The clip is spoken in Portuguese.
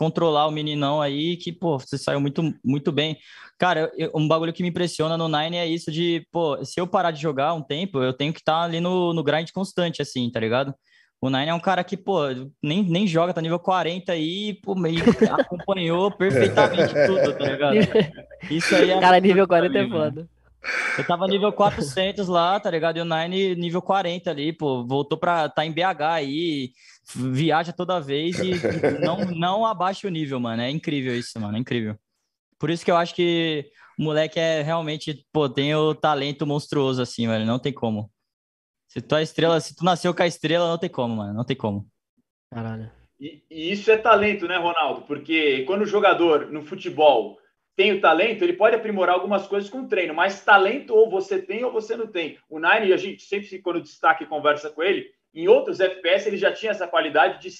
controlar o meninão aí, que, pô, você saiu muito, muito bem. Cara, eu, um bagulho que me impressiona no Nine é isso de, pô, se eu parar de jogar um tempo, eu tenho que estar tá ali no, no grind constante, assim, tá ligado? O Nine é um cara que, pô, nem, nem joga, tá nível 40 aí, pô, meio acompanhou é. perfeitamente tudo, tá ligado? Isso aí é. Cara, nível 40 é né? foda. Eu tava nível 400 lá, tá ligado? E o Nine nível 40 ali, pô. Voltou pra... Tá em BH aí, viaja toda vez e não, não abaixa o nível, mano. É incrível isso, mano. É incrível. Por isso que eu acho que o moleque é realmente, pô, tem o talento monstruoso assim, velho. Não tem como. Se tu é estrela, se tu nasceu com a estrela, não tem como, mano. Não tem como. Caralho. E, e isso é talento, né, Ronaldo? Porque quando o jogador no futebol tem o talento, ele pode aprimorar algumas coisas com o treino, mas talento ou você tem ou você não tem. O Nine, a gente sempre, quando destaque e conversa com ele, em outros FPS ele já tinha essa qualidade de